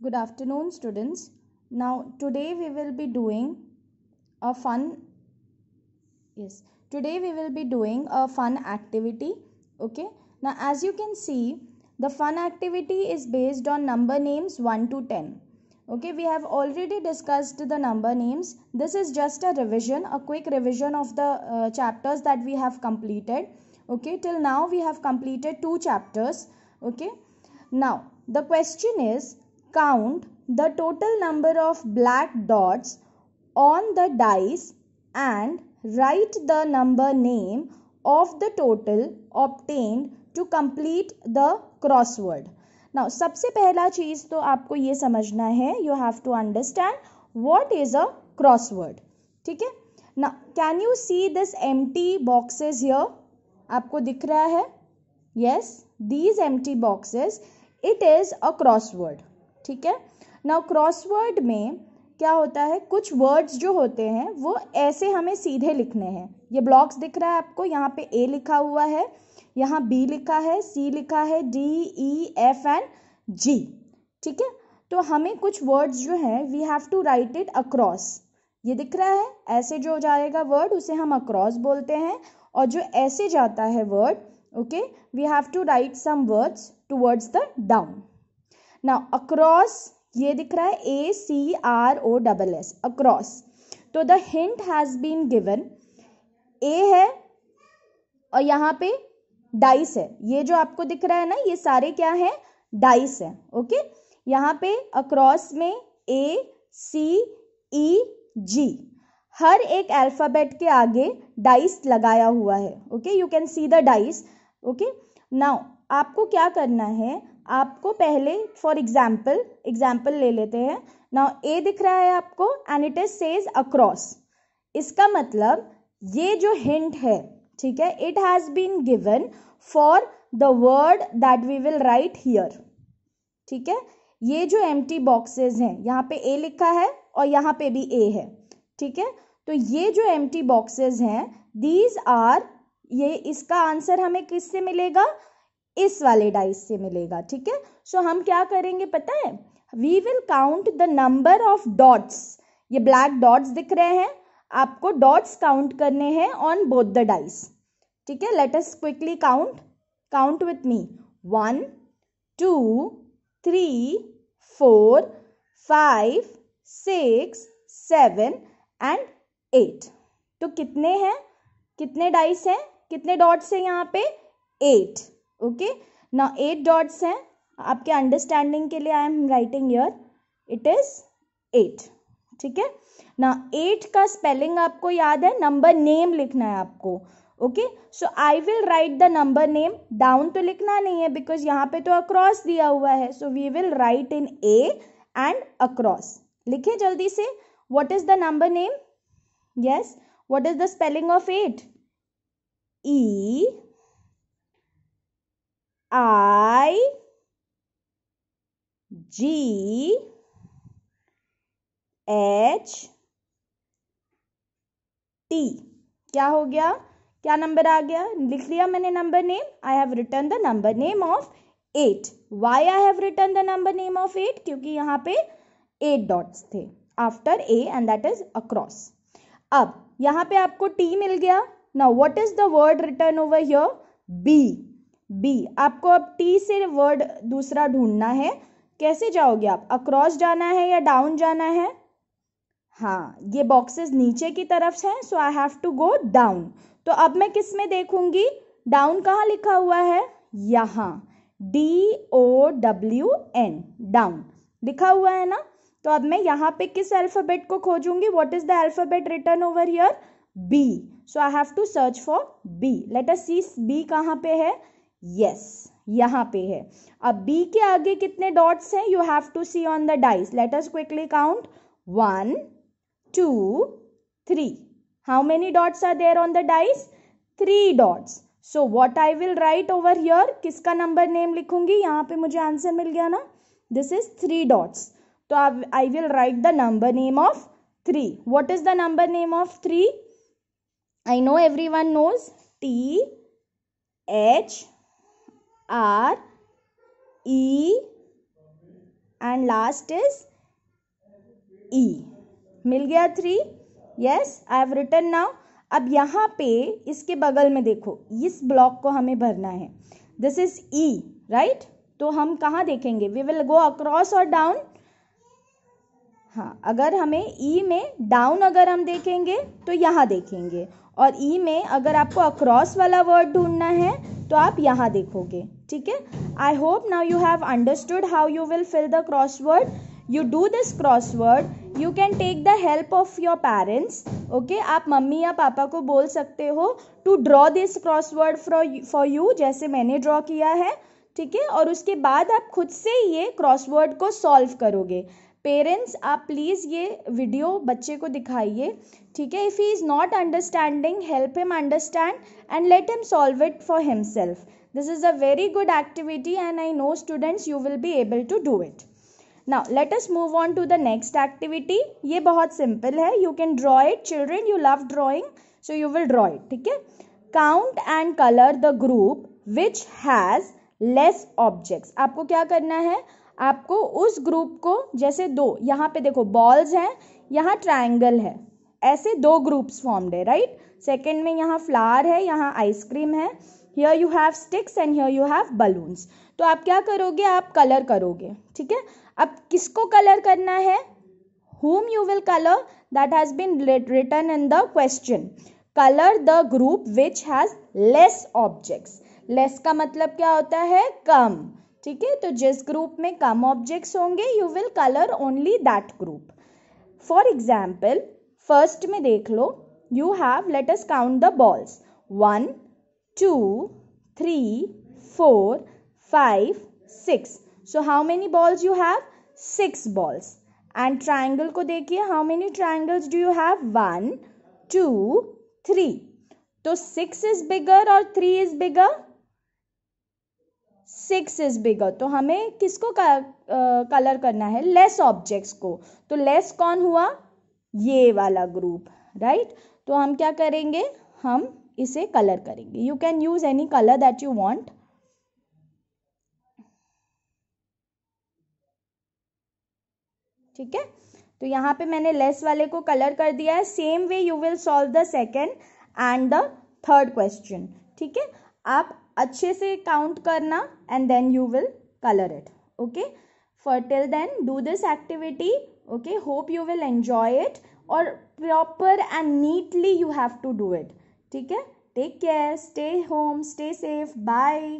good afternoon students now today we will be doing a fun yes today we will be doing a fun activity okay now as you can see the fun activity is based on number names 1 to 10 okay we have already discussed the number names this is just a revision a quick revision of the uh, chapters that we have completed okay till now we have completed two chapters okay now the question is count the total number of black dots on the dice and write the number name of the total obtained to complete the crossword. Now, sabse pehla cheez to aapko ye samajhna hai you have to understand what is a crossword theek hai now can you see this empty boxes here aapko dikh raha hai yes these empty boxes it is a crossword ठीक है now crossword में क्या होता है कुछ words जो होते हैं वो ऐसे हमें सीधे लिखने हैं ये ब्लॉक्स दिख रहा है आपको यहाँ पे ए लिखा हुआ है यहाँ बी लिखा है सी लिखा है D E F and G ठीक है तो हमें कुछ वर्ड्स जो हैं we have to write it across ये दिख रहा है ऐसे जो जाएगा वर्ड उसे हम अक्रॉस बोलते हैं और जो ऐसे जाता है word okay we have to write some words towards the down now across ये दिख रहा है A C R O double S across तो the hint has been given A है और यहाँ पे डाइस है ये जो आपको दिख रहा है ना ये सारे क्या है डाइस है ओके यहाँ पे अक्रॉस में ए सी ई जी हर एक अल्फाबेट के आगे डाइस लगाया हुआ है okay you can see the dice okay now आपको क्या करना है आपको पहले फॉर एग्जाम्पल एग्जाम्पल ले लेते हैं नाउ ए दिख रहा है आपको and it is says across इसका मतलब ये जो हिंट है ठीक है it has been given for the word that we will write here ठीक है ये जो एम टी बॉक्सेज हैं यहाँ पे ए लिखा है और यहाँ पे भी ए है ठीक है तो ये जो एम टी बॉक्सेज हैं दीज आर ये इसका आंसर हमें किससे मिलेगा इस वाले डाइस से मिलेगा ठीक है सो हम क्या करेंगे पता है we will count the number of dots ये ब्लैक डॉट्स दिख रहे हैं आपको डॉट्स काउंट करने हैं ऑन बोथ द डाइस ठीक है let us quickly count count with me one two three four five six seven and eight तो कितने हैं कितने डाइस हैं कितने डॉट्स हैं यहाँ पे एट ओके ना एट डॉट्स हैं आपके अंडरस्टैंडिंग के लिए I am writing here it is eight ठीक है ना एट का स्पेलिंग आपको याद है नंबर नेम लिखना है आपको okay so I will write the number name down तो लिखना नहीं है बिकॉज यहाँ पे तो अक्रॉस दिया हुआ है so we will write in A and across लिखे जल्दी से what is the number name yes what is the spelling of eight E I G H T क्या हो गया क्या नंबर आ गया लिख लिया मैंने number name I have written the number name of eight why I have written the number name of eight क्योंकि यहाँ पे एट डॉट्स थे after A and that is across अब यहाँ पे आपको टी मिल गया now what is the word written over here B B आपको अब टी से वर्ड दूसरा ढूंढना है कैसे जाओगे आप अक्रॉस जाना है या डाउन जाना है हाँ ये बॉक्सेस नीचे की तरफ हैं so I have to go down तो अब मैं किस में देखूंगी डाउन कहाँ लिखा हुआ है यहाँ D O W N down लिखा हुआ है ना तो अब मैं यहाँ पे किस अल्फाबेट को खोजूंगी what is the alphabet written over here B so I have to search for B letter C B कहाँ पे है यस यहां पे है अब बी के आगे कितने डॉट्स हैं you have to see on the dice let us quickly count one two three how many dots are there on the dice three dots so what I will write over here किसका number name लिखूंगी यहां पे मुझे answer मिल गया ना this is three dots तो I will write the number name of three what is the number name of three I know everyone knows T H R E and last is E. मिल गया three yes I have written now अब यहाँ पे इसके बगल में देखो इस ब्लॉक को हमें भरना है दिस इज ई राइट तो हम कहाँ देखेंगे वी विल गो अक्रॉस और डाउन हाँ अगर हमें ई e में डाउन अगर हम देखेंगे तो यहाँ देखेंगे और ई e में अगर आपको अक्रॉस वाला वर्ड ढूंढना है तो आप यहाँ देखोगे ठीक है I hope now you have understood how you will fill the crossword you do this crossword you can take the help of your parents okay आप मम्मी या पापा को बोल सकते हो to draw this crossword for you जैसे मैंने draw किया है ठीक है और उसके बाद आप खुद से ये क्रॉसवर्ड को सॉल्व करोगे पेरेंट्स आप प्लीज़ ये वीडियो बच्चे को दिखाइए ठीक है if he is not understanding help him understand and let him solve it for himself This is a very good activity and I know students you will be able to do it. Now let us move on to the next activity. ye bahut simple hai You can draw it. Children you love drawing so you will draw it. theek hai Count and color the group which has less objects. aapko kya karna hai आपको उस group को जैसे दो यहाँ पे देखो balls हैं यहाँ ट्रायंगल है ऐसे दो ग्रुप्स फॉर्म्ड है राइट सेकंड में यहाँ फ्लावर है यहाँ आइसक्रीम है here you have sticks and here you have balloons तो आप क्या करोगे आप कलर करोगे ठीक है अब किसको कलर करना है hmm you will colour that has been written in the question colour the group which has less objects less का मतलब क्या होता है कम ठीक है तो जिस ग्रुप में कम ऑब्जेक्ट्स होंगे you will colour only that group for example first में देख लो you have let us count the balls one two, three, four, five, six. So how many balls you have? Six balls. And triangle को देखिए how many triangles do you have? One, two, three. तो six is bigger और three is bigger? Six is bigger तो हमें किसको colour करना है less objects को तो लेस कौन हुआ ये वाला ग्रुप राइट right? तो हम क्या करेंगे हम इसे कलर करेंगे you can use any colour that you want ठीक है तो यहां पे मैंने लेस वाले को कलर कर दिया है same way you will solve the second and the third question ठीक है आप अच्छे से काउंट करना and then you will colour it okay for till then do this activity okay hope you will enjoy it और proper and neatly you have to do it ठीक है take care stay home stay safe bye